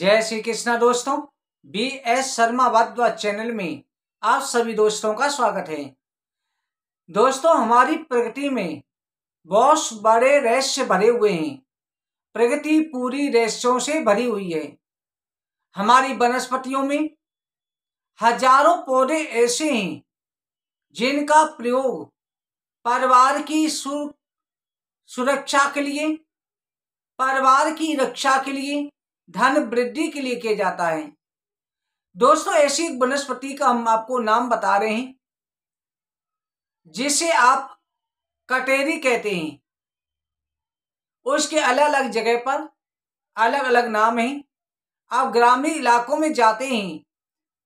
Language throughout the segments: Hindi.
जय श्री कृष्णा दोस्तों B S Sharma Wadhwa channel में आप सभी दोस्तों का स्वागत है दोस्तों हमारी प्रगति में बहुत बड़े रहस्य भरे हुए हैं प्रगति पूरी रहस्यों से भरी हुई है हमारी वनस्पतियों में हजारों पौधे ऐसे हैं जिनका प्रयोग परिवार की सु, सुरक्षा के लिए परिवार की रक्षा के लिए धन वृद्धि के लिए किया जाता है दोस्तों ऐसी एक वनस्पति का हम आपको नाम बता रहे हैं जिसे आप कटेरी कहते हैं उसके अलग अलग जगह पर अलग अलग नाम है आप ग्रामीण इलाकों में जाते हैं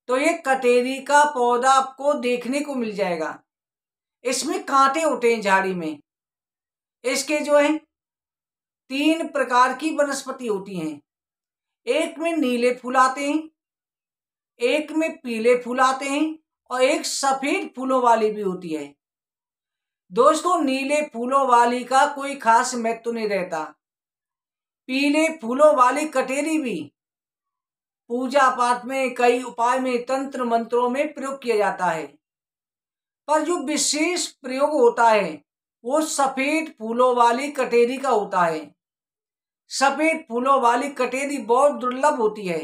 तो ये कटेरी का पौधा आपको देखने को मिल जाएगा इसमें कांटे उठे हैं झाड़ी में इसके जो है तीन प्रकार की वनस्पति होती हैं एक में नीले फूल आते हैं एक में पीले फूल आते हैं और एक सफेद फूलों वाली भी होती है दोस्तों नीले फूलों वाली का कोई खास महत्व तो नहीं रहता पीले फूलों वाली कटेरी भी पूजा पाठ में कई उपाय में तंत्र मंत्रों में प्रयोग किया जाता है पर जो विशेष प्रयोग होता है वो सफेद फूलों वाली कटेरी का होता है सफेद फूलों वाली कटेरी बहुत दुर्लभ होती है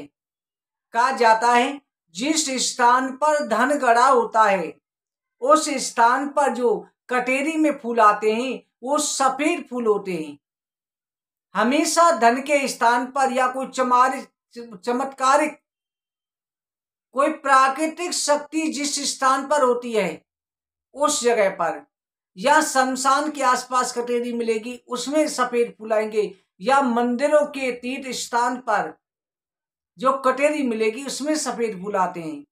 कहा जाता है जिस स्थान पर धन गड़ा होता है उस स्थान पर जो कटेरी में फूल आते हैं वो सफेद फूल होते हैं हमेशा धन के स्थान पर या कोई चमार चमत्कारिक कोई प्राकृतिक शक्ति जिस स्थान पर होती है उस जगह पर या शमशान के आसपास कटेरी मिलेगी उसमें सफेद फुलाएंगे या मंदिरों के तीर्थ स्थान पर जो कटेरी मिलेगी उसमें सफेद फूल आते हैं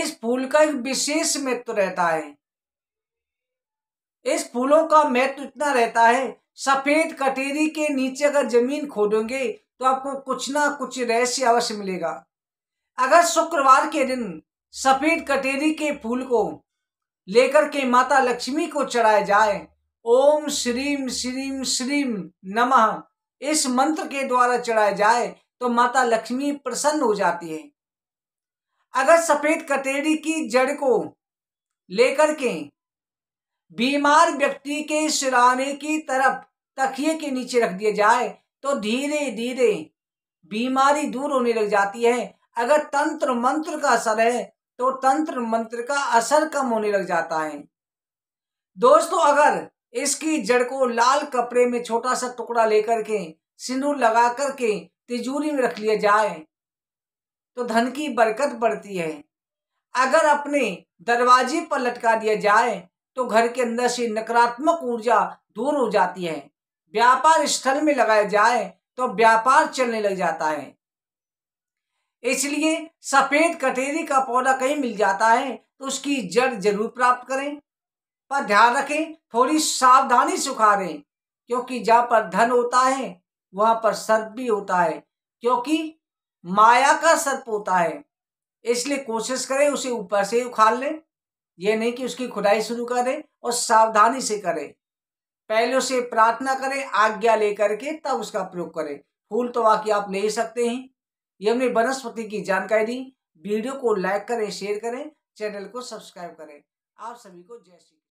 इस फूल का एक विशेष महत्व रहता है इस फूलों का महत्व इतना रहता है सफेद कटेरी के नीचे अगर जमीन खोदोगे तो आपको कुछ ना कुछ रहस्य अवश्य मिलेगा अगर शुक्रवार के दिन सफेद कटेरी के फूल को लेकर के माता लक्ष्मी को चढ़ाए जाए ओम श्रीम श्रीम श्रीम नमः इस मंत्र के द्वारा चढ़ाया जाए तो माता लक्ष्मी प्रसन्न हो जाती है अगर सफेद कटेरी की जड़ को लेकर के बीमार व्यक्ति के सिराने की तरफ तकिए के नीचे रख दिया जाए तो धीरे धीरे बीमारी दूर होने लग जाती है अगर तंत्र मंत्र का असर है तो तंत्र मंत्र का असर कम होने लग जाता है दोस्तों अगर इसकी जड़ को लाल कपड़े में छोटा सा टुकड़ा लेकर के सिंदूर लगा करके तिजोरी में रख लिया जाए तो धन की बरकत बढ़ती है अगर अपने दरवाजे पर लटका दिया जाए तो घर के अंदर से नकारात्मक ऊर्जा दूर हो जाती है व्यापार स्थल में लगाया जाए तो व्यापार चलने लग जाता है इसलिए सफ़ेद कटेरी का पौधा कहीं मिल जाता है तो उसकी जड़ जरूर प्राप्त करें पर ध्यान रखें थोड़ी सावधानी सुखारें क्योंकि जहाँ पर धन होता है वहाँ पर सर्प भी होता है क्योंकि माया का सर्प होता है इसलिए कोशिश करें उसे ऊपर से उखाड़ लें यह नहीं कि उसकी खुदाई शुरू करें और सावधानी से करें पहले उसे प्रार्थना करें आज्ञा लेकर के तब उसका प्रयोग करें फूल तो वाकई आप ले सकते हैं ये हमने वनस्पति की जानकारी दी वीडियो को लाइक करें शेयर करें चैनल को सब्सक्राइब करें आप सभी को जय श्री